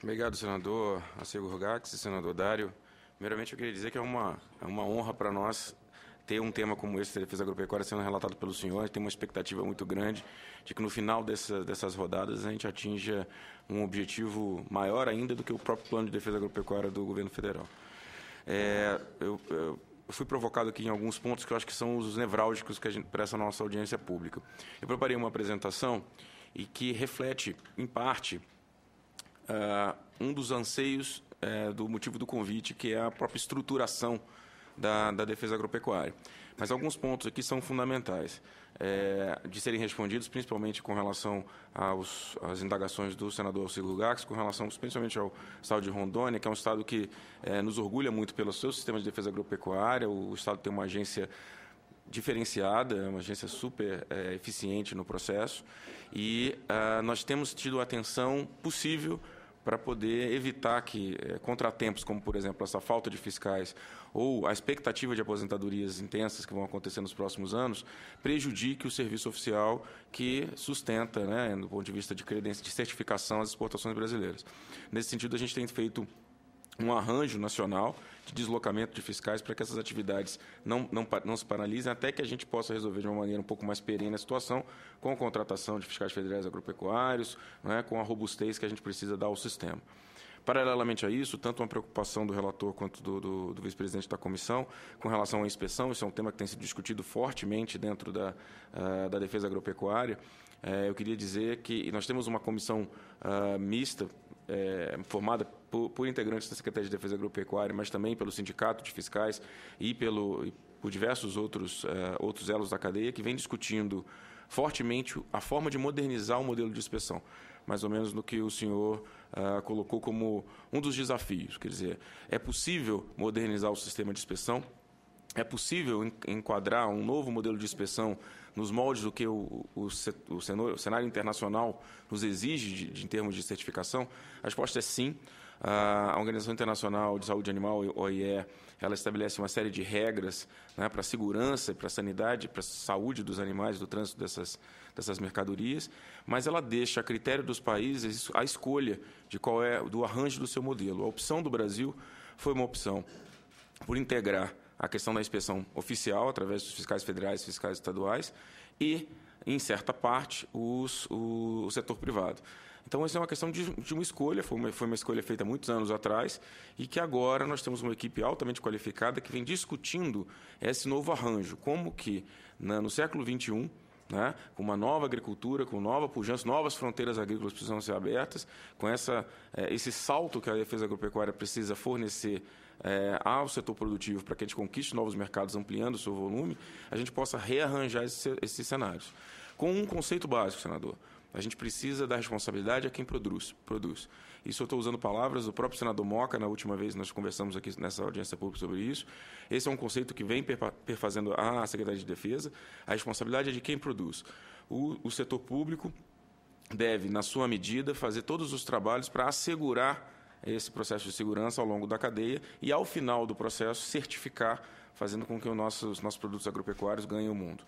Obrigado, senador Acego Rogax e senador Dário. Primeiramente, eu queria dizer que é uma, é uma honra para nós ter um tema como esse da defesa agropecuária sendo relatado pelos senhores. Tem uma expectativa muito grande de que no final dessa, dessas rodadas a gente atinja um objetivo maior ainda do que o próprio plano de defesa agropecuária do governo federal. É, eu, eu, fui provocado aqui em alguns pontos que eu acho que são os nevrálgicos que a gente, para essa nossa audiência pública. Eu preparei uma apresentação e que reflete, em parte, uh, um dos anseios uh, do motivo do convite, que é a própria estruturação da, da defesa agropecuária. Mas alguns pontos aqui são fundamentais eh, de serem respondidos, principalmente com relação aos, às indagações do senador Auxílio Gax, com relação principalmente ao estado de Rondônia, que é um estado que eh, nos orgulha muito pelo seu sistema de defesa agropecuária. O, o estado tem uma agência diferenciada, é uma agência super é, eficiente no processo, e ah, nós temos tido a atenção possível para poder evitar que é, contratempos, como por exemplo essa falta de fiscais ou a expectativa de aposentadorias intensas que vão acontecer nos próximos anos, prejudique o serviço oficial que sustenta, né, do ponto de vista de, credência, de certificação, as exportações brasileiras. Nesse sentido, a gente tem feito um arranjo nacional de deslocamento de fiscais para que essas atividades não, não, não se paralisem, até que a gente possa resolver de uma maneira um pouco mais perene a situação, com a contratação de fiscais federais agropecuários, né, com a robustez que a gente precisa dar ao sistema. Paralelamente a isso, tanto uma preocupação do relator quanto do, do, do vice-presidente da comissão com relação à inspeção, isso é um tema que tem sido discutido fortemente dentro da, uh, da defesa agropecuária. Uh, eu queria dizer que nós temos uma comissão uh, mista é, formada por, por, integrantes da Secretaria de Defesa Agropecuária, mas também pelo Sindicato de Fiscais e pelo, e por diversos outros, é, outros elos da cadeia, que vem discutindo fortemente a forma de modernizar o modelo de inspeção, mais ou menos no que o senhor é, colocou como um dos desafios. Quer dizer, é possível modernizar o sistema de inspeção, é possível enquadrar um novo modelo de inspeção nos moldes do que o, o, o cenário internacional nos exige de, de, em termos de certificação? A resposta é sim. A Organização Internacional de Saúde Animal, OIE, ela estabelece uma série de regras né, para a segurança, para a sanidade, para a saúde dos animais, do trânsito dessas, dessas mercadorias, mas ela deixa a critério dos países a escolha de qual é do arranjo do seu modelo. A opção do Brasil foi uma opção por integrar a questão da inspeção oficial, através dos fiscais federais e fiscais estaduais, e, em certa parte, os, o, o setor privado. Então, essa é uma questão de, de uma escolha, foi uma, foi uma, escolha feita muitos anos atrás e que agora nós temos uma equipe altamente qualificada que vem discutindo esse novo arranjo. Como que, né, no século XXI, né, com uma nova agricultura, com nova pujança, novas fronteiras agrícolas precisam ser abertas, com essa, eh, esse salto que a defesa agropecuária precisa fornecer é, ao setor produtivo para que a gente conquiste novos mercados ampliando o seu volume, a gente possa rearranjar esses, esses cenários. Com um conceito básico, senador. A gente precisa dar responsabilidade a quem produz. produz. Isso eu estou usando palavras do próprio senador Moca, na última vez nós conversamos aqui nessa audiência pública sobre isso. Esse é um conceito que vem perfazendo a Secretaria de Defesa. A responsabilidade é de quem produz. o, o setor público deve, na sua medida, fazer todos os trabalhos para assegurar é esse processo de segurança ao longo da cadeia e, ao final do processo, certificar, fazendo com que os nossos, nossos produtos agropecuários ganhem o mundo.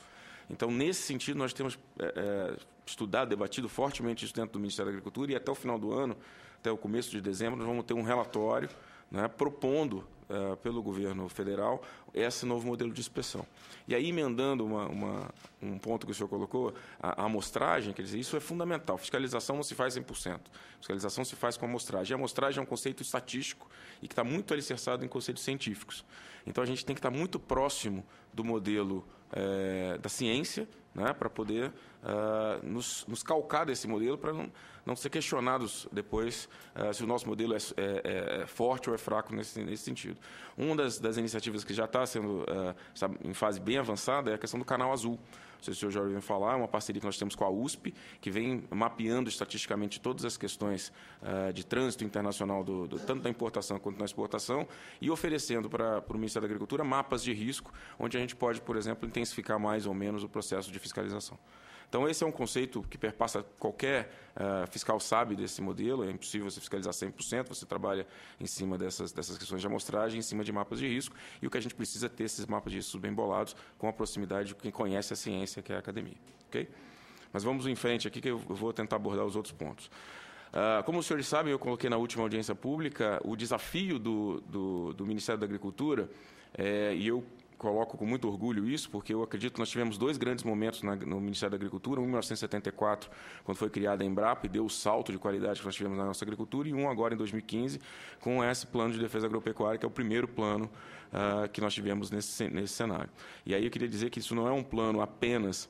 Então, nesse sentido, nós temos é, é, estudado, debatido fortemente isso dentro do Ministério da Agricultura e até o final do ano, até o começo de dezembro, nós vamos ter um relatório né, propondo uh, pelo governo federal esse novo modelo de inspeção. E aí, emendando uma, uma, um ponto que o senhor colocou, a, a amostragem, quer dizer, isso é fundamental. Fiscalização não se faz 100%. Fiscalização se faz com amostragem. E amostragem é um conceito estatístico e que está muito alicerçado em conceitos científicos. Então, a gente tem que estar muito próximo do modelo é, da ciência né, para poder uh, nos, nos, calcar desse modelo para não, não ser questionados depois uh, se o nosso modelo é, é, é, é, forte ou é fraco nesse, nesse sentido. Uma das, das iniciativas que já está sendo uh, em fase bem avançada é a questão do canal azul. Não sei se o senhor já ouviu falar, é uma parceria que nós temos com a USP, que vem mapeando estatisticamente todas as questões de trânsito internacional, do, do, tanto da importação quanto da exportação, e oferecendo para, para o Ministério da Agricultura mapas de risco, onde a gente pode, por exemplo, intensificar mais ou menos o processo de fiscalização. Então, esse é um conceito que perpassa qualquer uh, fiscal sabe desse modelo, é impossível você fiscalizar 100%, você trabalha em cima dessas, dessas questões de amostragem, em cima de mapas de risco, e o que a gente precisa é ter esses mapas de risco bem bolados, com a proximidade de quem conhece a ciência, que é a academia. Okay? Mas vamos em frente aqui, que eu vou tentar abordar os outros pontos ah, como os senhores sabem, eu coloquei na última audiência pública o desafio do, do, do Ministério da Agricultura, é, e eu coloco com muito orgulho isso, porque eu acredito que nós tivemos dois grandes momentos na, no Ministério da Agricultura, um em 1974, quando foi criada a Embrapa e deu o salto de qualidade que nós tivemos na nossa agricultura, e um agora em 2015, com esse plano de defesa agropecuária, que é o primeiro plano uh, que nós tivemos nesse, nesse cenário. E aí eu queria dizer que isso não é um plano apenas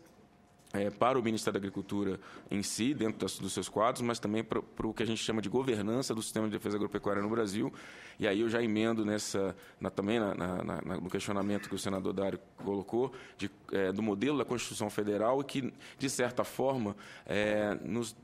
é, para o Ministério da Agricultura em si, dentro das, dos seus quadros, mas também para o que a gente chama de governança do sistema de defesa agropecuária no Brasil. E aí eu já emendo nessa, na, também na, na, no questionamento que o senador Dário colocou, de, é, do modelo da Constituição Federal, que, de certa forma, é, nos,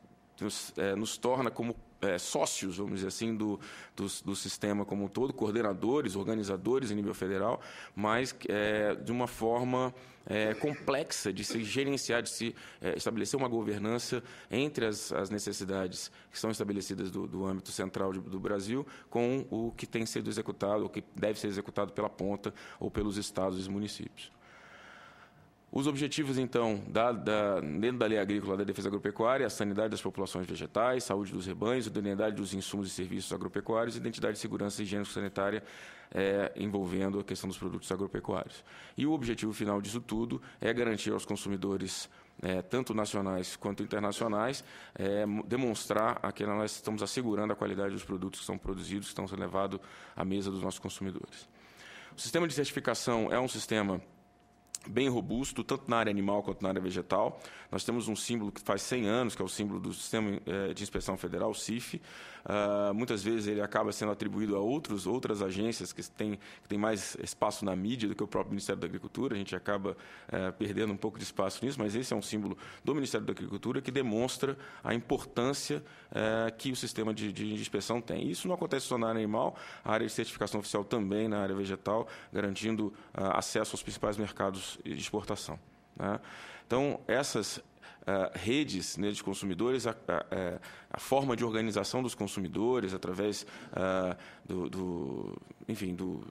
nos, é, nos torna como é, sócios, vamos dizer assim, do, do, do, sistema como um todo, coordenadores, organizadores em nível federal, mas é, de uma forma é, complexa de se gerenciar, de se é, estabelecer uma governança entre as, as necessidades que são estabelecidas do, do âmbito central de, do Brasil com o que tem sido executado, o que deve ser executado pela ponta ou pelos estados e municípios. Os objetivos, então, da, da, dentro da lei agrícola da defesa agropecuária, a sanidade das populações vegetais, saúde dos rebanhos, dignidade dos insumos e serviços agropecuários, identidade de segurança higiênico-sanitária é, envolvendo a questão dos produtos agropecuários. E o objetivo final disso tudo é garantir aos consumidores é, tanto nacionais quanto internacionais, é, demonstrar a que nós estamos assegurando a qualidade dos produtos que são produzidos, que estão sendo levados à mesa dos nossos consumidores. O sistema de certificação é um sistema bem robusto, tanto na área animal quanto na área vegetal. Nós temos um símbolo que faz 100 anos, que é o símbolo do Sistema eh, de Inspeção Federal, o CIF. Uh, ah, muitas vezes ele acaba sendo atribuído a outros, outras agências que têm, que mais espaço na mídia do que o próprio Ministério da Agricultura. A gente acaba uh, perdendo um pouco de espaço nisso, mas esse é um símbolo do Ministério da Agricultura que demonstra a importância uh, que o sistema de, de, inspeção tem. Isso não acontece só na área animal, a área de certificação oficial também na área vegetal, garantindo ah, acesso aos principais mercados de exportação. Né? Então, essas Uh, redes né, de consumidores, a, a, eh, a, forma de organização dos consumidores através uh, do, do, enfim, do,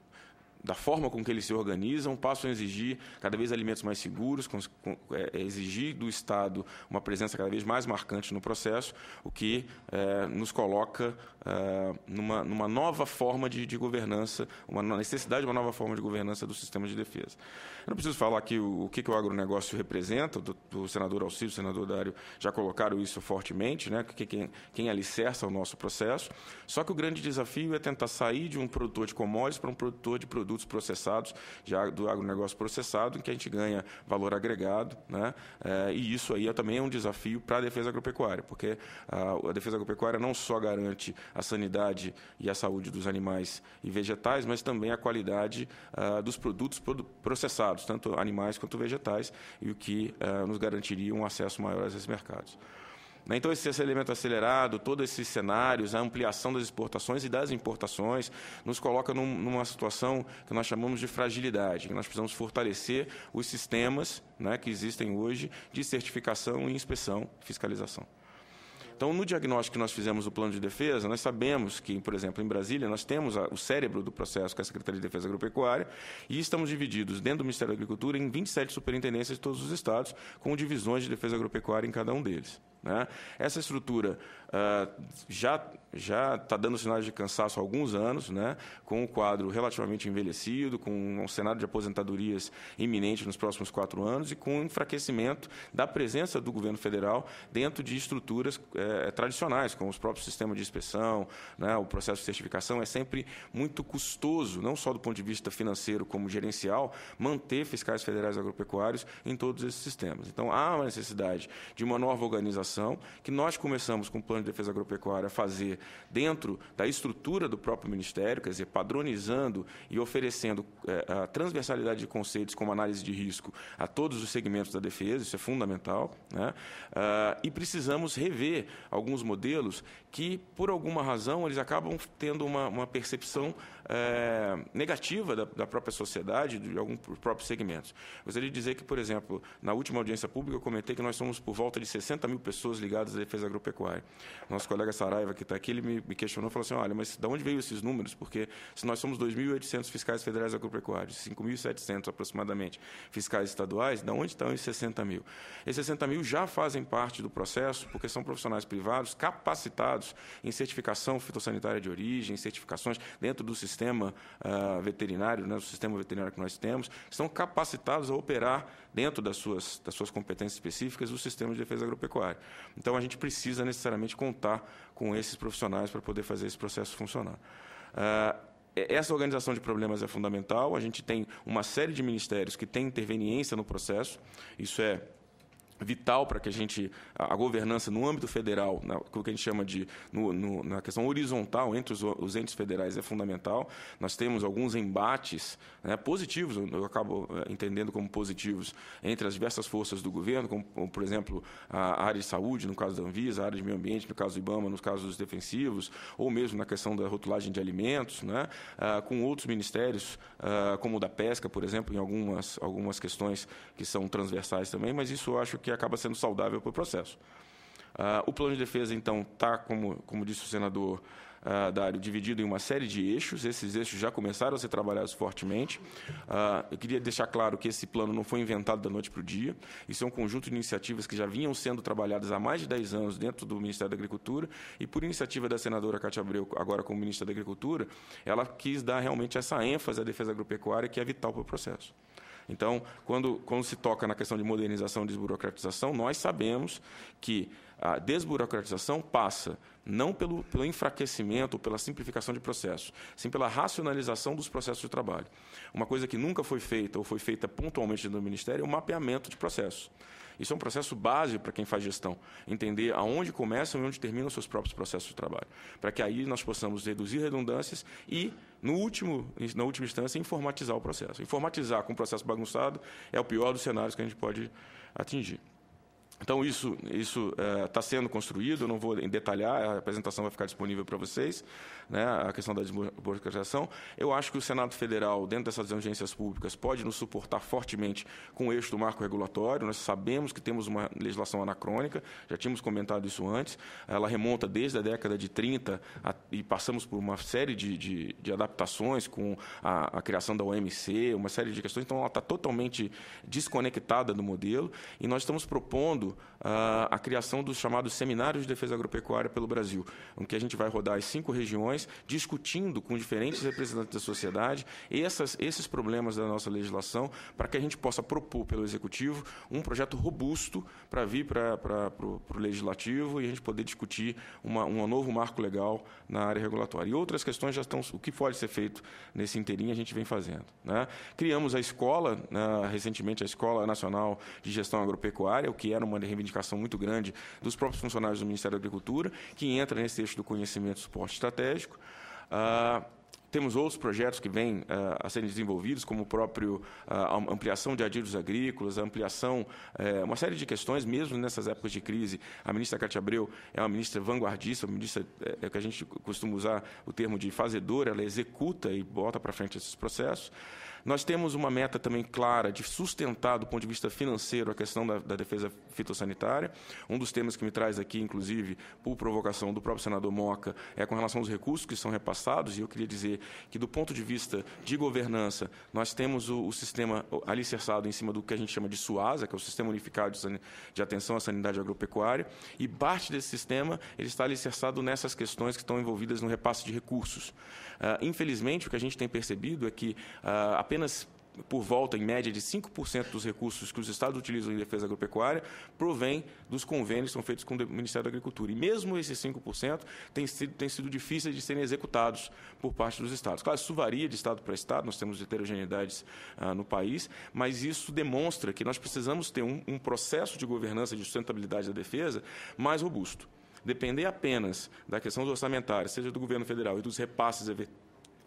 da forma com que eles se organizam, passam a exigir cada vez alimentos mais seguros, com, com, é, exigir do Estado uma presença cada vez mais marcante no processo, o que é, nos coloca ah, numa, numa nova forma de, de, governança, uma necessidade de uma nova forma de governança do sistema de defesa. Eu não preciso falar aqui o, o que, que o agronegócio representa, do, do senador Alcísio, o senador Dário já colocaram isso fortemente, né, que quem, quem alicerça o nosso processo. Só que o grande desafio é tentar sair de um produtor de commodities para um produtor de produtos processados, de, do agronegócio processado, em que a gente ganha valor agregado, né, eh, e isso aí é, também é um desafio para a defesa agropecuária, porque a, ah, a defesa agropecuária não só garante a sanidade e a saúde dos animais e vegetais, mas também a qualidade uh, dos produtos processados, tanto animais quanto vegetais, e o que uh, nos garantiria um acesso maior a esses mercados. Então, esse elemento acelerado, todos esses cenários, a ampliação das exportações e das importações, nos coloca num, numa situação que nós chamamos de fragilidade, que nós precisamos fortalecer os sistemas né, que existem hoje de certificação, inspeção e fiscalização. Então, no diagnóstico que nós fizemos do plano de defesa, nós sabemos que, por exemplo, em Brasília, nós temos o cérebro do processo, com a Secretaria de Defesa Agropecuária, e estamos divididos dentro do Ministério da Agricultura em 27 superintendências de todos os estados, com divisões de defesa agropecuária em cada um deles. Né? Essa estrutura uh, já já está dando sinais de cansaço há alguns anos, né? com um quadro relativamente envelhecido, com um cenário de aposentadorias iminente nos próximos quatro anos e com um enfraquecimento da presença do governo federal dentro de estruturas eh, tradicionais, como os próprios sistemas de inspeção, né? o processo de certificação. É sempre muito custoso, não só do ponto de vista financeiro como gerencial, manter fiscais federais agropecuários em todos esses sistemas. Então, há uma necessidade de uma nova organização que nós começamos com o Plano de Defesa Agropecuária a fazer dentro da estrutura do próprio Ministério, quer dizer, padronizando e oferecendo eh, a transversalidade de conceitos como análise de risco a todos os segmentos da defesa, isso é fundamental. Né? Ah, e precisamos rever alguns modelos que, por alguma razão, eles acabam tendo uma, uma percepção é, negativa da, da, própria sociedade, de alguns próprios segmentos. Gostaria de dizer que, por exemplo, na última audiência pública eu comentei que nós somos por volta de 60 mil pessoas ligadas à defesa agropecuária. Nosso colega Saraiva, que está aqui, ele me, me questionou e falou assim, olha, mas de onde veio esses números? Porque se nós somos 2.800 fiscais federais agropecuários, 5.700 aproximadamente fiscais estaduais, de onde estão esses 60 mil? Esses 60 mil já fazem parte do processo, porque são profissionais privados capacitados em certificação fitossanitária de origem, certificações dentro do sistema sistema uh, veterinário, né, o sistema veterinário que nós temos, estão capacitados a operar dentro das suas, das suas competências específicas o sistema de defesa agropecuária. Então, a gente precisa necessariamente contar com esses profissionais para poder fazer esse processo funcionar. Uh, essa organização de problemas é fundamental. A gente tem uma série de ministérios que têm interveniência no processo. Isso é vital para que a gente a governança no âmbito federal, na, o que a gente chama de no, no, na questão horizontal entre os, os, entes federais é fundamental. Nós temos alguns embates né, positivos, eu acabo eh, entendendo como positivos entre as diversas forças do governo, como, como, por exemplo a área de saúde no caso da Anvisa, a área de meio ambiente no caso do IBAMA, nos casos dos defensivos, ou mesmo na questão da rotulagem de alimentos, né, ah, com outros ministérios ah, como o da pesca, por exemplo, em algumas algumas questões que são transversais também. Mas isso eu acho que que acaba sendo saudável para o processo. Uh, o plano de defesa, então, está, como, como disse o senador uh, Dário, dividido em uma série de eixos. Esses eixos já começaram a ser trabalhados fortemente. Uh, eu queria deixar claro que esse plano não foi inventado da noite para o dia. Isso é um conjunto de iniciativas que já vinham sendo trabalhadas há mais de 10 anos dentro do Ministério da Agricultura. E por iniciativa da senadora Cátia Abreu, agora como ministra da Agricultura, ela quis dar realmente essa ênfase à defesa agropecuária que é vital para o processo. Então, quando, quando se toca na questão de modernização e desburocratização, nós sabemos que a desburocratização passa não pelo, pelo enfraquecimento, pela simplificação de processos, sim pela racionalização dos processos de trabalho. Uma coisa que nunca foi feita ou foi feita pontualmente no Ministério é o mapeamento de processos. Isso é um processo básico para quem faz gestão, entender aonde começam e onde terminam os seus próprios processos de trabalho, para que aí nós possamos reduzir redundâncias e, no último, na última instância, informatizar o processo. Informatizar com o processo bagunçado é o pior dos cenários que a gente pode atingir. Então, isso está é, tá sendo construído, eu não vou detalhar, a apresentação vai ficar disponível para vocês, né, a questão da desburocratização. Eu acho que o Senado Federal, dentro dessas agências públicas, pode nos suportar fortemente com o eixo do marco regulatório. Nós sabemos que temos uma legislação anacrônica, já tínhamos comentado isso antes, ela remonta desde a década de 30 a, e passamos por uma série de, de, de adaptações com a, a, criação da OMC, uma série de questões, então ela está totalmente desconectada do modelo e nós estamos propondo a, a criação dos chamados seminários de defesa agropecuária pelo Brasil, em que a gente vai rodar as cinco regiões, discutindo com diferentes representantes da sociedade essas, esses problemas da nossa legislação, para que a gente possa propor pelo Executivo um projeto robusto para vir para o Legislativo e a gente poder discutir uma, um novo marco legal na área regulatória. E outras questões já estão, o que pode ser feito nesse inteirinho, a gente vem fazendo. Né? Criamos a escola, né, recentemente, a Escola Nacional de Gestão Agropecuária, o que era uma uma reivindicação muito grande dos próprios funcionários do Ministério da Agricultura, que entra nesse eixo do conhecimento e suporte estratégico. Ah, temos outros projetos que vêm ah, a serem desenvolvidos, como o próprio ah, ampliação de adidos agrícolas, a ampliação, eh, uma série de questões, mesmo nessas épocas de crise. A ministra Cátia Abreu é uma ministra vanguardista, uma ministra eh, é que a gente costuma usar o termo de fazedora, ela executa e bota para frente esses processos. Nós temos uma meta também clara de sustentar, do ponto de vista financeiro, a questão da, da defesa fitossanitária. Um dos temas que me traz aqui, inclusive, por provocação do próprio senador Moca, é com relação aos recursos que são repassados. E eu queria dizer que, do ponto de vista de governança, nós temos o, o sistema alicerçado em cima do que a gente chama de SUASA, que é o Sistema Unificado de, de Atenção à Sanidade Agropecuária, e parte desse sistema ele está alicerçado nessas questões que estão envolvidas no repasse de recursos. Ah, infelizmente, o que a gente tem percebido é que ah, apenas por volta, em média, de 5% dos recursos que os estados utilizam em defesa agropecuária provém dos convênios que são feitos com o Ministério da Agricultura. E mesmo esses 5% têm sido, têm sido difíceis de serem executados por parte dos estados. Claro, isso varia de estado para estado, nós temos heterogeneidades ah, no país, mas isso demonstra que nós precisamos ter um, um processo de governança de sustentabilidade da defesa mais robusto depender apenas da questão dos orçamentários, seja do governo federal e dos repasses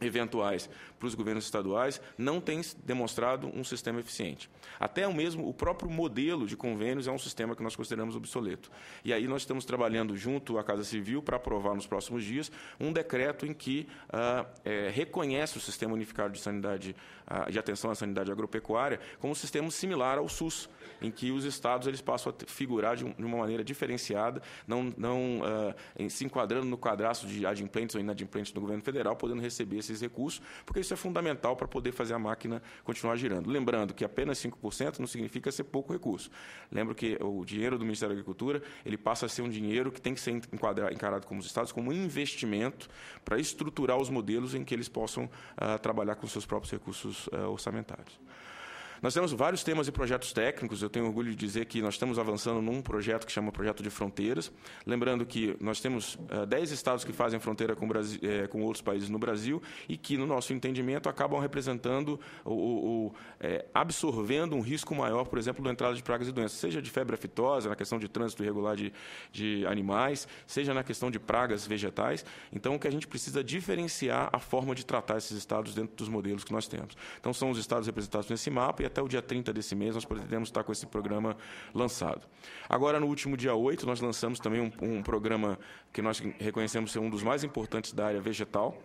eventuais para os governos estaduais, não tem demonstrado um sistema eficiente. Até o mesmo o próprio modelo de convênios é um sistema que nós consideramos obsoleto. E aí nós estamos trabalhando junto à Casa Civil para aprovar nos próximos dias um decreto em que ah, é, reconhece o sistema unificado de sanidade, ah, de atenção à sanidade agropecuária como um sistema similar ao SUS em que os estados eles passam a figurar de, uma maneira diferenciada, não, não uh, se enquadrando no cadastro de adimplentes ou inadimplentes do governo federal, podendo receber esses recursos, porque isso é fundamental para poder fazer a máquina continuar girando. Lembrando que apenas 5% não significa ser pouco recurso. Lembro que o dinheiro do Ministério da Agricultura ele passa a ser um dinheiro que tem que ser encarado como os estados como um investimento para estruturar os modelos em que eles possam uh, trabalhar com seus próprios recursos uh, orçamentários. Nós temos vários temas e projetos técnicos. Eu tenho orgulho de dizer que nós estamos avançando num projeto que chama Projeto de Fronteiras. Lembrando que nós temos eh, dez 10 estados que fazem fronteira com, Brasil, eh, com, outros países no Brasil e que, no nosso entendimento, acabam representando ou, eh, absorvendo um risco maior, por exemplo, da entrada de pragas e doenças, seja de febre aftosa, na questão de trânsito irregular de, de animais, seja na questão de pragas vegetais. Então, o que a gente precisa diferenciar a forma de tratar esses estados dentro dos modelos que nós temos. Então, são os estados representados nesse mapa e até o dia 30 desse mês nós pretendemos estar com esse programa lançado. Agora, no último dia 8, nós lançamos também um, um programa que nós reconhecemos ser um dos mais importantes da área vegetal,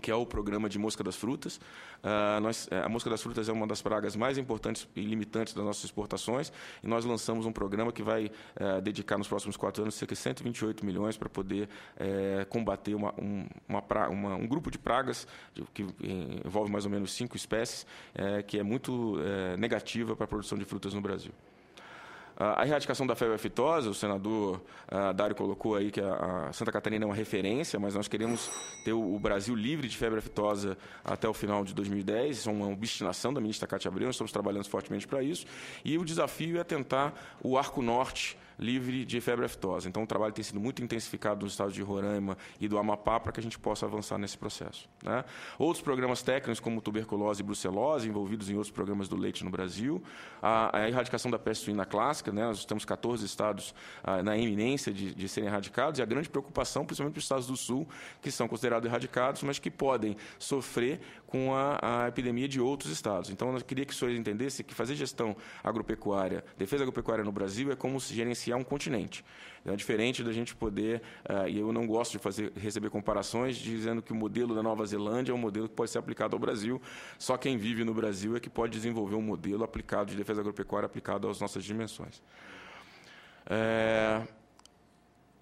que é o programa de mosca das frutas. Uh, nós, é, a mosca das frutas é uma das pragas mais importantes e limitantes das nossas exportações, e nós lançamos um programa que vai uh, dedicar nos próximos quatro anos cerca de 128 milhões para poder uh, combater uma, um, uma pra, uma, um grupo de pragas que envolve mais ou menos cinco espécies, que é muito negativa para a produção de frutas no Brasil. A erradicação da febre aftosa, o senador uh, Dário colocou aí que a, a, Santa Catarina é uma referência, mas nós queremos ter o, o, Brasil livre de febre aftosa até o final de 2010. Isso é uma obstinação da ministra Cátia Abreu, nós estamos trabalhando fortemente para isso. E o desafio é tentar o arco norte livre de febre aftosa. Então, o trabalho tem sido muito intensificado nos estados de Roraima e do Amapá para que a gente possa avançar nesse processo. Né? Outros programas técnicos, como tuberculose e brucelose, envolvidos em outros programas do leite no Brasil. A, a erradicação da peste suína clássica, né? nós estamos 14 estados ah, na iminência de, de serem erradicados, e a grande preocupação, principalmente para os estados do Sul, que são considerados erradicados, mas que podem sofrer com a, a epidemia de outros estados. Então, eu queria que os senhores entendessem que fazer gestão agropecuária, defesa agropecuária no Brasil, é como se gerenciar é um continente. Então, é diferente da gente poder, uh, e eu não gosto de fazer, receber comparações dizendo que o modelo da Nova Zelândia é um modelo que pode ser aplicado ao Brasil, só quem vive no Brasil é que pode desenvolver um modelo aplicado de defesa agropecuária aplicado às nossas dimensões. É,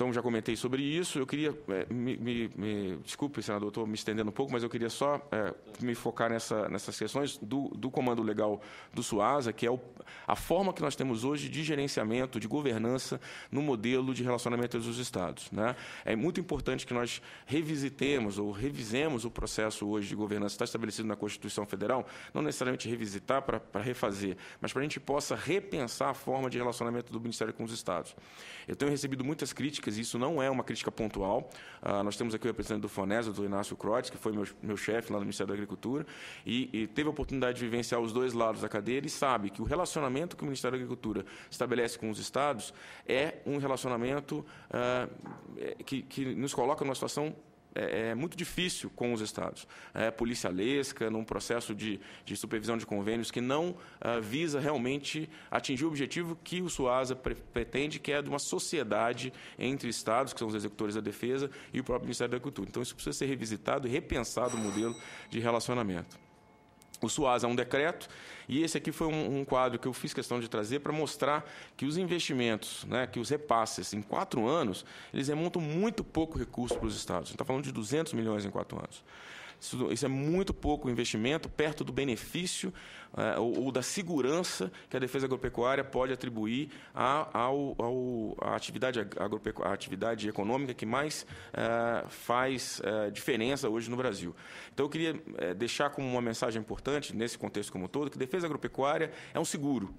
então, já comentei sobre isso. Eu queria. É, me, me, me, desculpe, senador, estou me estendendo um pouco, mas eu queria só é, me focar nessa, nessas questões do, do, comando legal do SUASA, que é o, a forma que nós temos hoje de gerenciamento, de governança no modelo de relacionamento entre os Estados. Né? É muito importante que nós revisitemos ou revisemos o processo hoje de governança que está estabelecido na Constituição Federal, não necessariamente revisitar para refazer, mas para a gente possa repensar a forma de relacionamento do Ministério com os Estados. Eu tenho recebido muitas críticas isso não é uma crítica pontual. Uh, nós temos aqui o representante do o do Inácio Crotes, que foi meu, meu chefe lá no Ministério da Agricultura, e, e, teve a oportunidade de vivenciar os dois lados da cadeira e sabe que o relacionamento que o Ministério da Agricultura estabelece com os estados é um relacionamento uh, que, que nos coloca numa situação é, é, muito difícil com os estados. É, policialesca, num processo de, de supervisão de convênios que não uh, visa realmente atingir o objetivo que o SUASA pre pretende, que é de uma sociedade entre estados, que são os executores da defesa, e o próprio Ministério da Agricultura. Então, isso precisa ser revisitado e repensado o modelo de relacionamento o SUAS é um decreto, e esse aqui foi um, um quadro que eu fiz questão de trazer para mostrar que os investimentos, né, que os repasses em quatro anos, eles remontam muito pouco recurso para os estados. A gente está falando de 200 milhões em quatro anos. Isso, isso é muito pouco investimento, perto do benefício é, ou, ou, da segurança que a defesa agropecuária pode atribuir à, atividade, atividade econômica que mais é, faz é, diferença hoje no Brasil. Então, eu queria deixar como uma mensagem importante, nesse contexto como um todo, que defesa agropecuária é um seguro.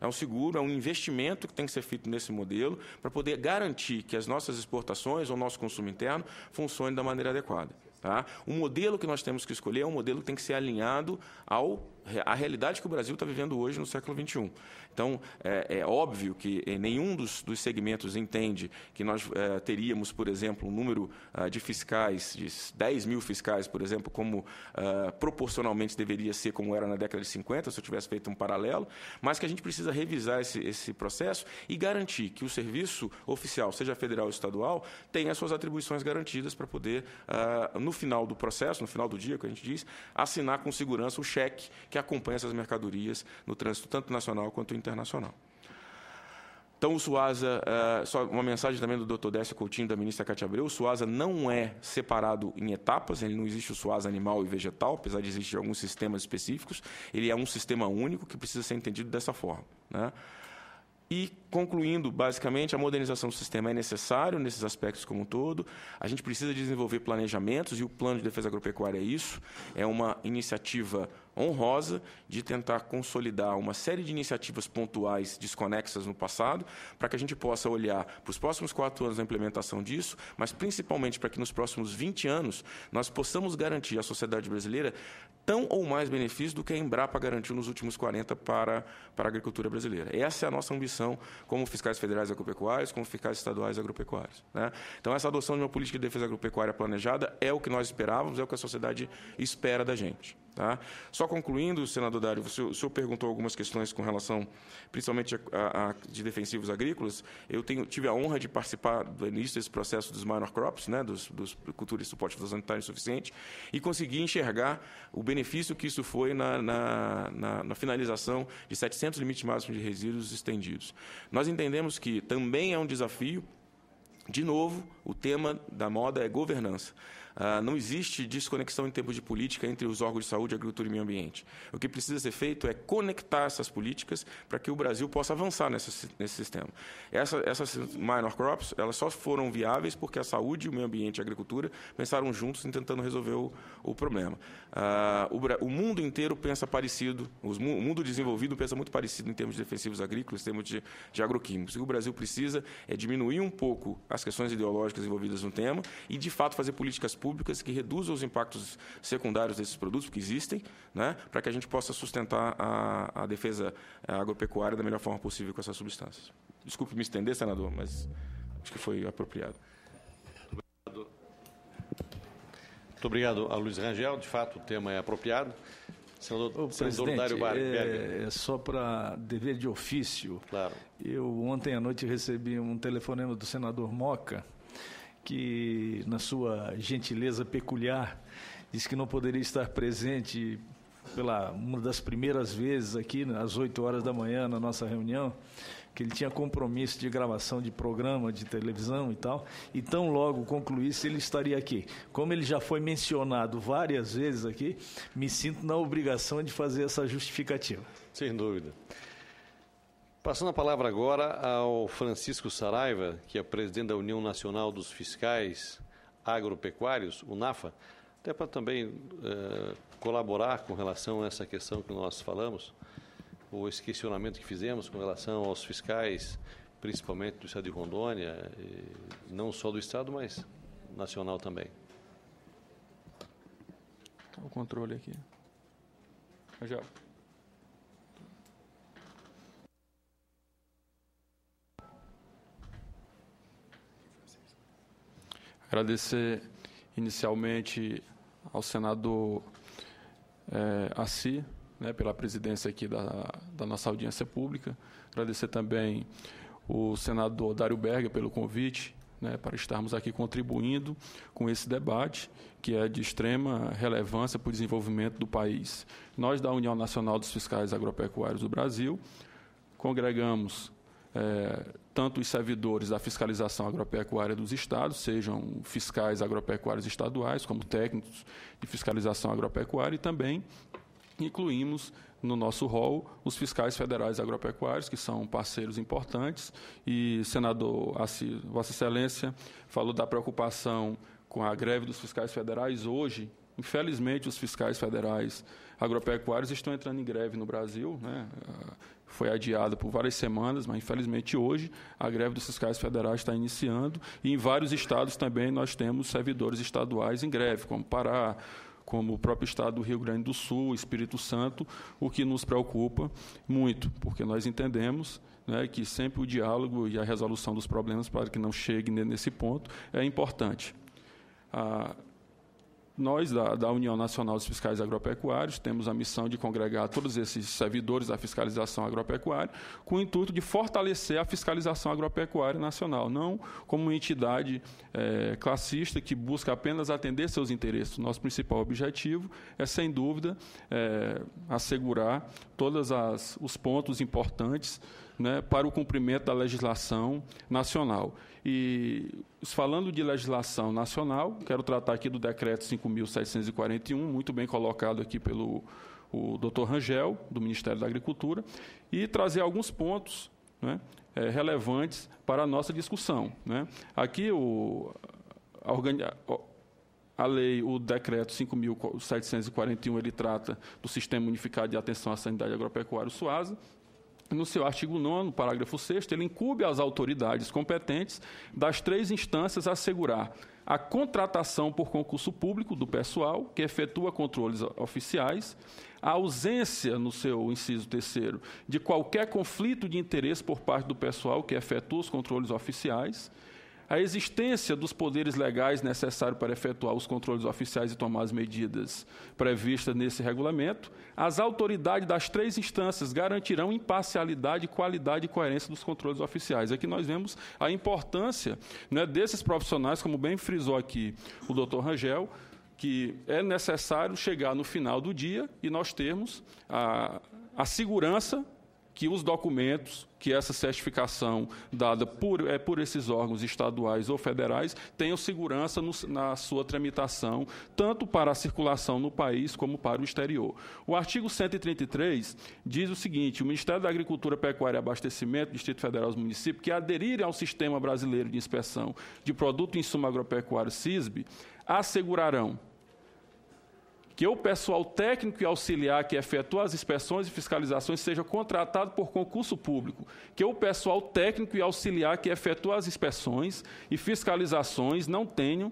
É um seguro, é um investimento que tem que ser feito nesse modelo para poder garantir que as nossas exportações ou nosso consumo interno funcionem da maneira adequada. Tá? O modelo que nós temos que escolher é um modelo que tem que ser alinhado ao a realidade que o Brasil está vivendo hoje no século XXI. Então, é, é óbvio que eh, nenhum dos, dos, segmentos entende que nós é, teríamos, por exemplo, um número ah, de fiscais, de 10 mil fiscais, por exemplo, como ah, proporcionalmente deveria ser como era na década de 50, se eu tivesse feito um paralelo, mas que a gente precisa revisar esse, esse processo e garantir que o serviço oficial, seja federal ou estadual, tenha suas atribuições garantidas para poder, ah, no final do processo, no final do dia, que a gente diz, assinar com segurança o cheque que que acompanha essas mercadorias no trânsito, tanto nacional quanto internacional. Então, o SUASA, uh, eh, só uma mensagem também do Dr. Décio Coutinho, da ministra Cátia Abreu, o SUASA não é separado em etapas, ele não existe o SUASA animal e vegetal, apesar de existir alguns sistemas específicos, ele é um sistema único que precisa ser entendido dessa forma. Né? E, concluindo, basicamente, a modernização do sistema é necessário nesses aspectos como um todo. A gente precisa desenvolver planejamentos, e o Plano de Defesa Agropecuária é isso. É uma iniciativa honrosa de tentar consolidar uma série de iniciativas pontuais desconexas no passado, para que a gente possa olhar para os próximos quatro anos a implementação disso, mas principalmente para que nos próximos 20 anos nós possamos garantir à sociedade brasileira tão ou mais benefícios do que a Embrapa garantiu nos últimos 40 para, para a agricultura brasileira. Essa é a nossa ambição como fiscais federais agropecuários, como fiscais estaduais agropecuários. Né? Então, essa adoção de uma política de defesa agropecuária planejada é o que nós esperávamos, é o que a sociedade espera da gente. Tá? Só concluindo, senador Dário, o senhor, o senhor, perguntou algumas questões com relação, principalmente, a, a, a de defensivos agrícolas. Eu tenho, tive a honra de participar do início desse processo dos minor crops, né, dos, dos culturas suporte fitossanitário insuficiente, e consegui enxergar o benefício que isso foi na, na, na, na finalização de 700 limites máximos de resíduos estendidos. Nós entendemos que também é um desafio de novo, o tema da moda é governança. Ah, não existe desconexão em tempo de política entre os órgãos de saúde, agricultura e meio ambiente. O que precisa ser feito é conectar essas políticas para que o Brasil possa avançar nessa, nesse sistema. Essa, essas minor crops elas só foram viáveis porque a saúde, o meio ambiente e a agricultura pensaram juntos em tentando resolver o, o problema. Ah, o, o, mundo inteiro pensa parecido, os, o mundo desenvolvido pensa muito parecido em termos de defensivos agrícolas, em termos de, de agroquímicos. O que o Brasil precisa é diminuir um pouco as questões ideológicas envolvidas no tema e, de fato, fazer políticas públicas públicas que reduzam os impactos secundários desses produtos, que existem, né, para que a gente possa sustentar a, a defesa eh, agropecuária da melhor forma possível com essas substâncias. Desculpe me estender, senador, mas acho que foi apropriado. Muito obrigado a Luiz Rangel. De fato, o tema é apropriado. Senador, Ô, senador Dário Bar, é, é, só para dever de ofício. Claro. Eu ontem à noite recebi um telefonema do senador Moca que, na sua gentileza peculiar, disse que não poderia estar presente pela uma das primeiras vezes aqui, né, às 8 horas da manhã, na nossa reunião, que ele tinha compromisso de gravação de programa de televisão e tal, e tão logo concluísse ele estaria aqui. Como ele já foi mencionado várias vezes aqui, me sinto na obrigação de fazer essa justificativa. Sem dúvida. Passando a palavra agora ao Francisco Saraiva, que é presidente da União Nacional dos Fiscais Agropecuários, UNAFA, até para também eh, colaborar com relação a essa questão que nós falamos, o esquecionamento que fizemos com relação aos fiscais, principalmente do estado de Rondônia, não só do estado, mas nacional também. Tá o controle aqui. Já. Agradecer inicialmente ao senador é, Assi, né, pela presidência aqui da, da nossa audiência pública. Agradecer também o senador Dário Berger pelo convite né, para estarmos aqui contribuindo com esse debate, que é de extrema relevância para o desenvolvimento do país. Nós, da União Nacional dos Fiscais Agropecuários do Brasil, congregamos. É, tanto os servidores da fiscalização agropecuária dos estados, sejam fiscais agropecuários estaduais, como técnicos de fiscalização agropecuária, e também incluímos no nosso rol os fiscais federais agropecuários, que são parceiros importantes, e senador Assis, Vossa Excelência falou da preocupação com a greve dos fiscais federais hoje. Infelizmente, os fiscais federais agropecuários estão entrando em greve no Brasil. Né? foi adiada por várias semanas, mas infelizmente hoje a greve dos fiscais federais está iniciando e em vários estados também nós temos servidores estaduais em greve, como Pará, como o próprio estado do Rio Grande do Sul, Espírito Santo, o que nos preocupa muito, porque nós entendemos né, que sempre o diálogo e a resolução dos problemas para que não chegue nesse ponto é importante. Ah, nós, da, da, União Nacional dos Fiscais Agropecuários, temos a missão de congregar todos esses servidores da fiscalização agropecuária com o intuito de fortalecer a fiscalização agropecuária nacional, não como uma entidade é, classista que busca apenas atender seus interesses. Nosso principal objetivo é, sem dúvida, é, assegurar todos os pontos importantes né, para o cumprimento da legislação nacional. E falando de legislação nacional, quero tratar aqui do decreto 5.741, muito bem colocado aqui pelo o Dr. Rangel, do Ministério da Agricultura, e trazer alguns pontos né, eh, relevantes para a nossa discussão. Né. Aqui o, a, a lei, o decreto 5.741, ele trata do Sistema Unificado de Atenção à Sanidade Agropecuária, o SUASA, no seu artigo 9, parágrafo 6, ele incube às autoridades competentes das três instâncias assegurar a contratação por concurso público do pessoal que efetua controles oficiais, a ausência, no seu inciso terceiro, de qualquer conflito de interesse por parte do pessoal que efetua os controles oficiais a existência dos poderes legais necessários para efetuar os controles oficiais e tomar as medidas previstas nesse regulamento, as autoridades das três instâncias garantirão imparcialidade, qualidade e coerência dos controles oficiais. Aqui nós vemos a importância né, desses profissionais, como bem frisou aqui o doutor Rangel, que é necessário chegar no final do dia e nós termos a, a segurança que os documentos, que essa certificação dada por, é, por esses órgãos estaduais ou federais tenham segurança no, na sua tramitação, tanto para a circulação no país como para o exterior. O artigo 133 diz o seguinte: o Ministério da Agricultura, Pecuária e Abastecimento, Distrito Federal e municípios que aderirem ao Sistema Brasileiro de Inspeção de Produto e Insumo Agropecuário, CISB, assegurarão que o pessoal técnico e auxiliar que efetua as inspeções e fiscalizações seja contratado por concurso público, que o pessoal técnico e auxiliar que efetua as inspeções e fiscalizações não tenham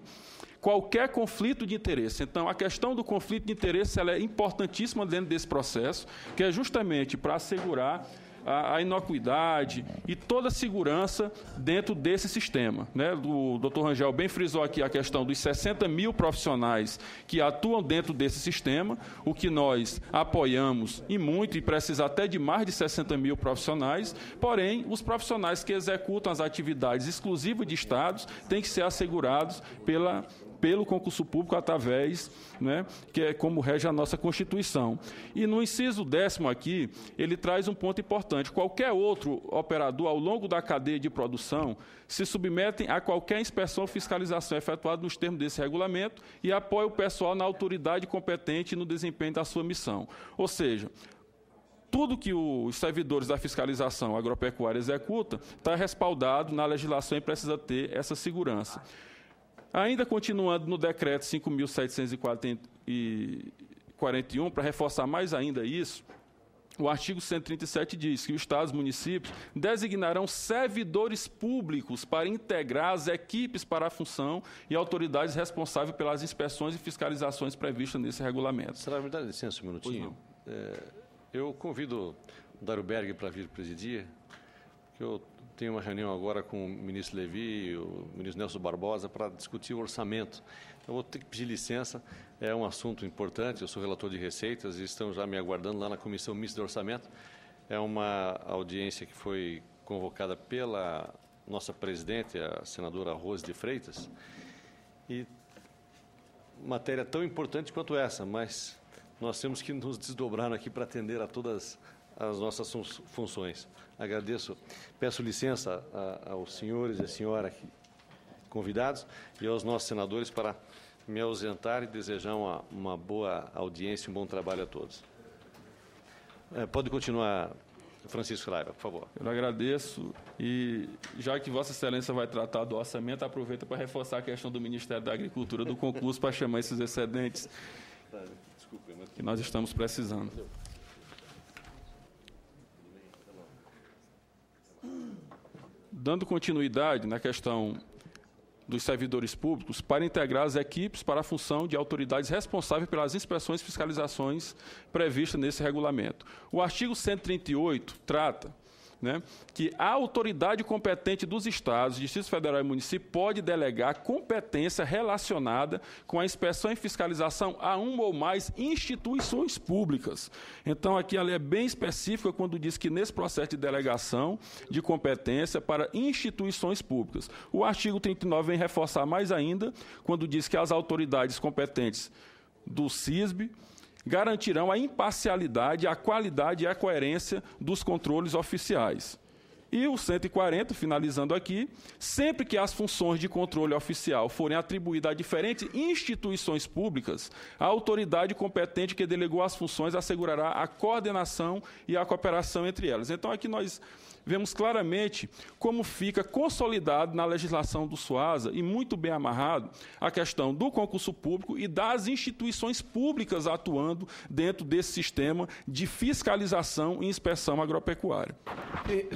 qualquer conflito de interesse. Então, a questão do conflito de interesse é importantíssima dentro desse processo, que é justamente para assegurar a, a inocuidade e toda a segurança dentro desse sistema. Né? O doutor Rangel bem frisou aqui a questão dos 60 mil profissionais que atuam dentro desse sistema, o que nós apoiamos e muito, e precisa até de mais de 60 mil profissionais, porém, os profissionais que executam as atividades exclusivas de estados têm que ser assegurados pela pelo concurso público através, né, que é como rege a nossa Constituição. E no inciso décimo aqui, ele traz um ponto importante. Qualquer outro operador ao longo da cadeia de produção se submetem a qualquer inspeção ou fiscalização efetuada nos termos desse regulamento e apoia o pessoal na autoridade competente no desempenho da sua missão. Ou seja, tudo que os servidores da fiscalização agropecuária executa está respaldado na legislação e precisa ter essa segurança. Ainda continuando no decreto 5.741, para reforçar mais ainda isso, o artigo 137 diz que os estados e municípios designarão servidores públicos para integrar as equipes para a função e autoridades responsáveis pelas inspeções e fiscalizações previstas nesse regulamento. Será me dá licença um minutinho? É, eu convido o Daruberg para vir presidir, que eu tenho uma reunião agora com o ministro Levi, o ministro Nelson Barbosa, para discutir o orçamento. Então, eu vou ter que pedir licença, é um assunto importante, eu sou relator de receitas e estão já me aguardando lá na Comissão Mista de Orçamento. É uma audiência que foi convocada pela nossa presidente, a senadora Rose de Freitas, e matéria tão importante quanto essa, mas nós temos que nos desdobrar aqui para atender a todas as nossas funções. Agradeço, peço licença a, aos senhores e à senhora convidados e aos nossos senadores para me ausentar e desejar uma, uma boa audiência e um bom trabalho a todos. É, pode continuar, Francisco Raiva, por favor. Eu agradeço e já que Vossa Excelência vai tratar do orçamento, aproveita para reforçar a questão do Ministério da Agricultura do concurso para chamar esses excedentes tá, que nós estamos precisando. dando continuidade na questão dos servidores públicos para integrar as equipes para a função de autoridades responsáveis pelas inspeções e fiscalizações previstas nesse regulamento. O artigo 138 trata né, que a autoridade competente dos estados, Distrito Federal e município, pode delegar competência relacionada com a inspeção e fiscalização a uma ou mais instituições públicas. Então, aqui ela é bem específica quando diz que nesse processo de delegação de competência para instituições públicas. O artigo 39 vem reforçar mais ainda quando diz que as autoridades competentes do CISB garantirão a imparcialidade, a qualidade e a coerência dos controles oficiais. E o 140, finalizando aqui, sempre que as funções de controle oficial forem atribuídas a diferentes instituições públicas, a autoridade competente que delegou as funções assegurará a coordenação e a cooperação entre elas. Então, aqui nós vemos claramente como fica consolidado na legislação do SUASA e muito bem amarrado a questão do concurso público e das instituições públicas atuando dentro desse sistema de fiscalização e inspeção agropecuária.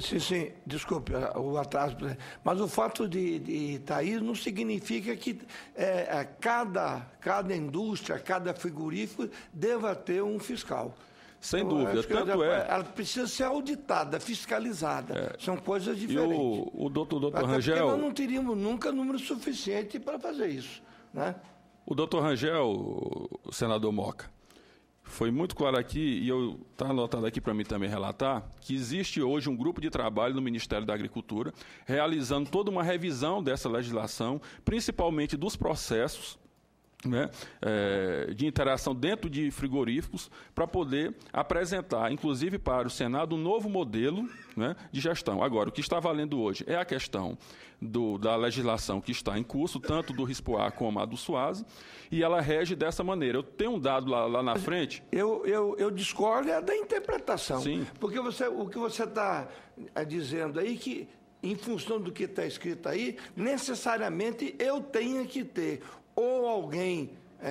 Sim, sim, desculpe o atraso, mas o fato de, de Thaís tá não significa que é, é, cada, cada indústria, cada frigorífico deva ter um fiscal. Sem dúvida. É tanto é. Ela precisa ser auditada, fiscalizada. É. São coisas diferentes. E o, o doutor, doutor Até Rangel. Nós não teríamos nunca número suficiente para fazer isso. Né? O doutor Rangel, o senador Moca, foi muito claro aqui, e eu está anotado aqui para mim também relatar, que existe hoje um grupo de trabalho no Ministério da Agricultura realizando toda uma revisão dessa legislação, principalmente dos processos né, é, de interação dentro de frigoríficos para poder apresentar, inclusive para o Senado, um novo modelo né, de gestão. Agora, o que está valendo hoje é a questão do, da legislação que está em curso, tanto do RISPOA como a do SUASE, e ela rege dessa maneira. Eu tenho um dado lá, lá na frente. Eu, eu, eu discordo é da interpretação. Sim. Porque você, o que você está eh, dizendo aí que em função do que está escrito aí, necessariamente eu tenha que ter ou alguém, é,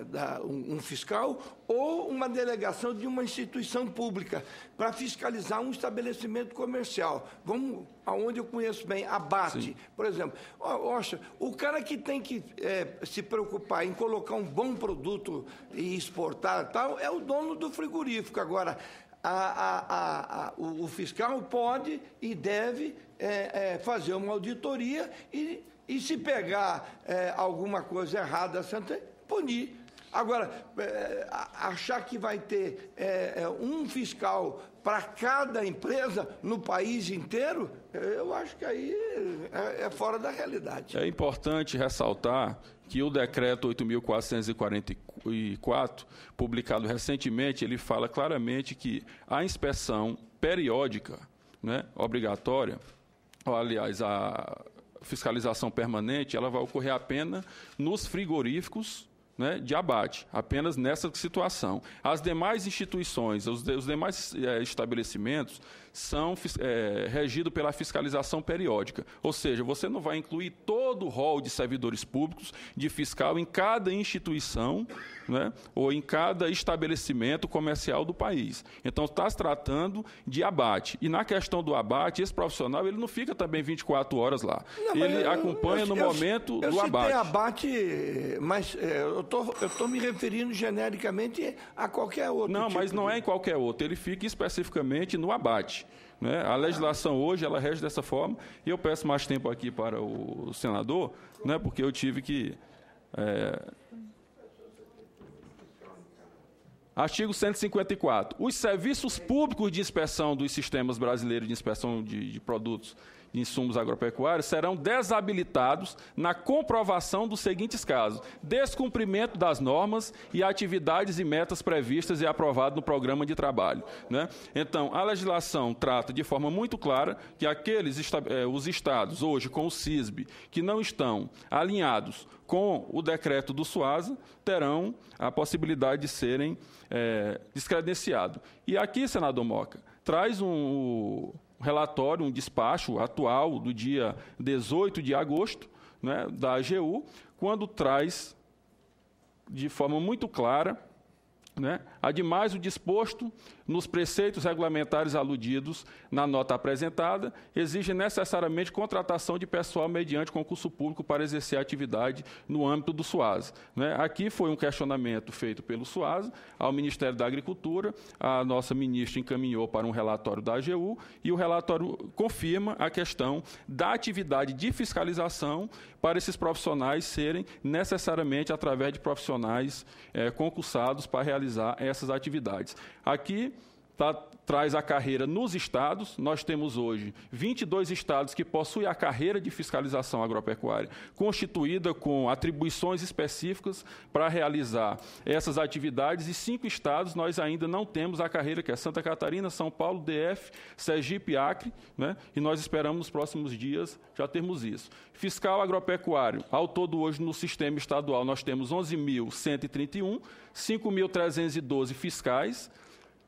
é, da, um, um fiscal, ou uma delegação de uma instituição pública para fiscalizar um estabelecimento comercial. Vamos aonde eu conheço bem, abate, Sim. por exemplo. Oxa, o cara que tem que é, se preocupar em colocar um bom produto e exportar tal é o dono do frigorífico. Agora, a, a, a, o, o, fiscal pode e deve é, é, fazer uma auditoria e e se pegar é, alguma coisa errada, punir. Agora, é, achar que vai ter é, é um fiscal para cada empresa no país inteiro, é, eu acho que aí é, é, fora da realidade. É importante ressaltar que o decreto 8.444, publicado recentemente, ele fala claramente que a inspeção periódica, né, obrigatória, ou, aliás, a fiscalização permanente, ela vai ocorrer apenas nos frigoríficos né, de abate, apenas nessa situação. As demais instituições, os, os demais é, estabelecimentos são é, regidos pela fiscalização periódica. Ou seja, você não vai incluir todo o rol de servidores públicos, de fiscal, em cada instituição né, ou em cada estabelecimento comercial do país. Então, está se tratando de abate. E na questão do abate, esse profissional ele não fica também 24 horas lá. Não, ele eu, acompanha eu, no eu, momento do abate. abate, mas é, eu tô, estou me referindo genericamente a qualquer outro. Não, tipo mas não de... é em qualquer outro. Ele fica especificamente no abate. Né? A legislação hoje ela rege dessa forma e eu peço mais tempo aqui para o senador, né? porque eu tive que. É... Artigo 154. Os serviços públicos de inspeção dos sistemas brasileiros de inspeção de, de produtos de insumos agropecuários serão desabilitados na comprovação dos seguintes casos: descumprimento das normas e atividades e metas previstas e aprovadas no programa de trabalho. Né? Então, a legislação trata de forma muito clara que aqueles eh, os estados hoje com o CISB que não estão alinhados com o decreto do SUASA, terão a possibilidade de serem é, eh, descredenciados. E aqui, senador Moca, traz um, relatório, um despacho atual do dia 18 de agosto né, da AGU, quando traz de forma muito clara né, Ademais, o disposto nos preceitos regulamentares aludidos na nota apresentada exige necessariamente contratação de pessoal mediante concurso público para exercer a atividade no âmbito do SUAS. Né? Aqui foi um questionamento feito pelo SUAS ao Ministério da Agricultura, a nossa ministra encaminhou para um relatório da AGU e o relatório confirma a questão da atividade de fiscalização para esses profissionais serem necessariamente através de profissionais eh, concursados para realizar essa essas atividades. Aqui tá, traz a carreira nos estados. Nós temos hoje 22 estados que possuem a carreira de fiscalização agropecuária, constituída com atribuições específicas para realizar essas atividades, e cinco estados nós ainda não temos a carreira, que é Santa Catarina, São Paulo, DF, Sergipe, Acre, né? e nós esperamos nos próximos dias já termos isso. Fiscal agropecuário, ao todo hoje no sistema estadual nós temos 11.131, 5.312 fiscais,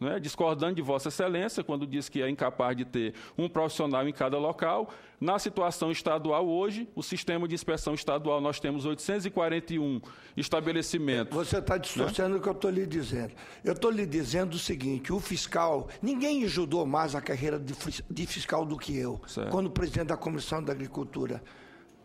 né, discordando de Vossa Excelência, quando diz que é incapaz de ter um profissional em cada local. Na situação estadual, hoje, o sistema de inspeção estadual, nós temos 841 estabelecimentos. Você está né? distorcendo né? o que eu estou lhe dizendo. Eu estou lhe dizendo o seguinte: o fiscal, ninguém ajudou mais a carreira de, de fiscal do que eu, certo. quando presidente da Comissão da Agricultura.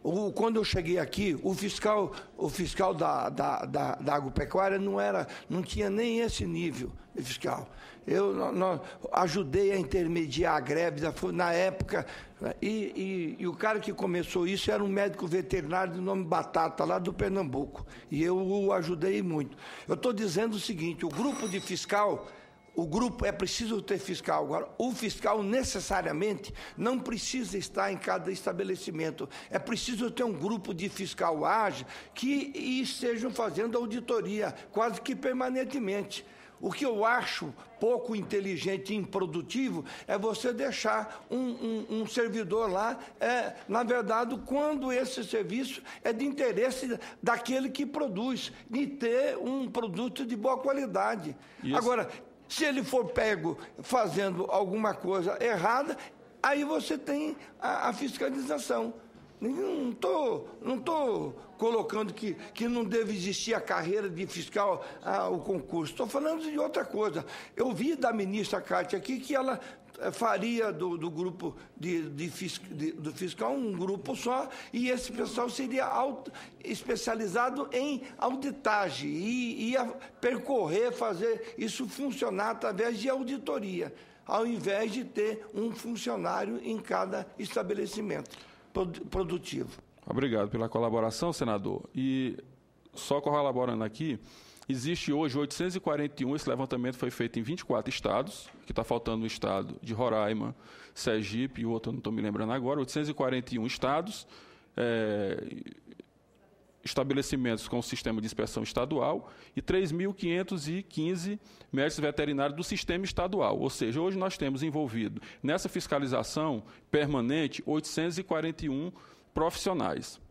O, quando eu cheguei aqui, o fiscal, o fiscal da, da, da, da agropecuária não, era, não tinha nem esse nível de fiscal. Eu não, não, ajudei a intermediar a greve da, na época, né, e, e, e, o cara que começou isso era um médico veterinário de nome Batata, lá do Pernambuco. E eu o ajudei muito. Eu estou dizendo o seguinte: o grupo de fiscal o grupo é preciso ter fiscal. Agora, o fiscal necessariamente não precisa estar em cada estabelecimento. É preciso ter um grupo de fiscal ágil que estejam fazendo auditoria quase que permanentemente. O que eu acho pouco inteligente e improdutivo é você deixar um, um, um servidor lá, é, na verdade, quando esse serviço é de interesse daquele que produz, de ter um produto de boa qualidade. Isso. Agora, se ele for pego fazendo alguma coisa errada, aí você tem a, a fiscalização. Não estou não tô colocando que, que não deve existir a carreira de fiscal, ao ah, o concurso. Estou falando de outra coisa. Eu vi da ministra Cátia aqui que ela eh, faria do, do grupo de, de, de, do fiscal um grupo só e esse pessoal seria especializado em auditagem e ia percorrer, fazer isso funcionar através de auditoria, ao invés de ter um funcionário em cada estabelecimento produtivo. Obrigado pela colaboração, senador. E só corroborando aqui, Existe hoje 841, esse levantamento foi feito em 24 estados, que está faltando o estado de Roraima, Sergipe e outro, não estou me lembrando agora, 841 estados, é, estabelecimentos com sistema de inspeção estadual e 3.515 médicos veterinários do sistema estadual. Ou seja, hoje nós temos envolvido nessa fiscalização permanente 841 profissionais.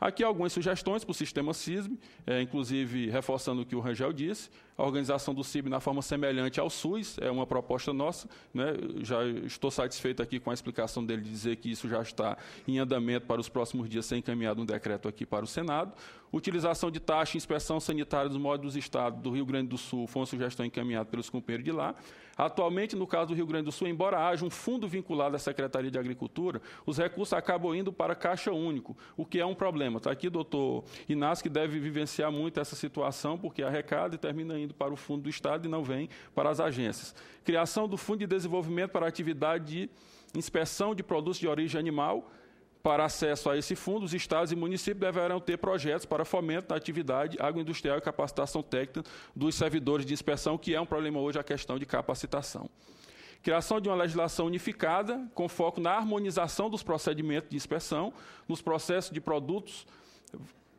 Aqui algumas sugestões para o sistema CISB, é, inclusive reforçando o que o Rangel disse, a organização do CIB na forma semelhante ao SUS, é uma proposta nossa, né? já estou satisfeito aqui com a explicação dele dizer que isso já está em andamento para os próximos dias, ser encaminhado um decreto aqui para o Senado. Utilização de taxa e inspeção sanitária dos módulos do Estado do Rio Grande do Sul foi uma sugestão encaminhada pelos companheiros de lá. Atualmente, no caso do Rio Grande do Sul, embora haja um fundo vinculado à Secretaria de Agricultura, os recursos acabam indo para Caixa Único, o que é um problema. Está aqui, doutor Inácio, que deve vivenciar muito essa situação, porque arrecada e termina indo para o fundo do Estado e não vem para as agências. Criação do Fundo de Desenvolvimento para Atividade de Inspeção de Produtos de Origem Animal, para acesso a esse fundo, os estados e municípios deverão ter projetos para fomento da atividade agroindustrial e capacitação técnica dos servidores de inspeção, que é um problema hoje a questão de capacitação. Criação de uma legislação unificada, com foco na harmonização dos procedimentos de inspeção, nos processos de produtos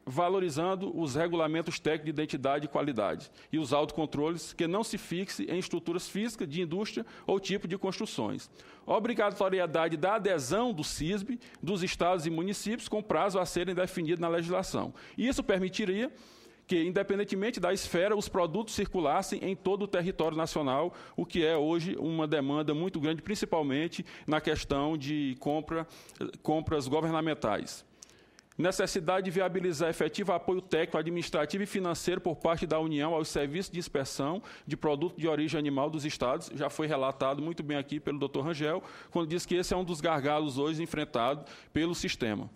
valorizando os regulamentos técnicos de identidade e qualidade e os autocontroles que não se fixe em estruturas físicas de indústria ou tipo de construções. Obrigatoriedade da adesão do CISB dos estados e municípios com prazo a serem definido na legislação. Isso permitiria que, independentemente da esfera, os produtos circulassem em todo o território nacional, o que é hoje uma demanda muito grande, principalmente na questão de compra, compras governamentais necessidade de viabilizar efetivo apoio técnico, administrativo e financeiro por parte da União aos serviços de inspeção de produto de origem animal dos estados, já foi relatado muito bem aqui pelo Dr. Rangel, quando diz que esse é um dos gargalos hoje enfrentado pelo sistema.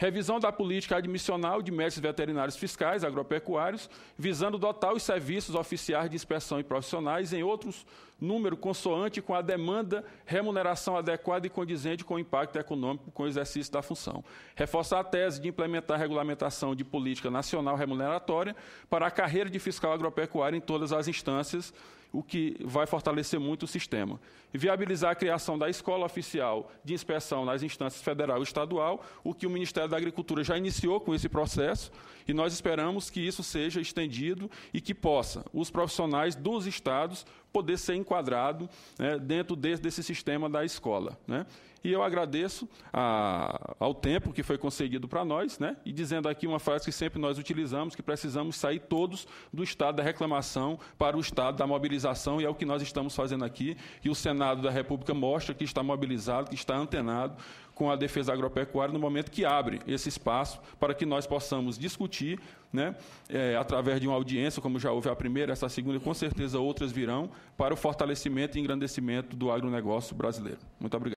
Revisão da política admissional de mestres veterinários fiscais agropecuários, visando dotar os serviços oficiais de inspeção e profissionais em outros número consoante com a demanda, remuneração adequada e condizente com o impacto econômico com o exercício da função. Reforçar a tese de implementar a regulamentação de política nacional remuneratória para a carreira de fiscal agropecuário em todas as instâncias o que vai fortalecer muito o sistema. Viabilizar a criação da escola oficial de inspeção nas instâncias federal e estadual, o que o Ministério da Agricultura já iniciou com esse processo e nós esperamos que isso seja estendido e que possa os profissionais dos estados poder ser enquadrado né, dentro desse, desse sistema da escola. Né? E eu agradeço a, ao tempo que foi concedido para nós, né? e dizendo aqui uma frase que sempre nós utilizamos, que precisamos sair todos do estado da reclamação para o estado da mobilização, e é o que nós estamos fazendo aqui, e o Senado da República mostra que está mobilizado, que está antenado com a defesa agropecuária no momento que abre esse espaço para que nós possamos discutir, né, é, através de uma audiência, como já houve a primeira, essa segunda, com certeza outras virão, para o fortalecimento e engrandecimento do agronegócio brasileiro. Muito obrigado.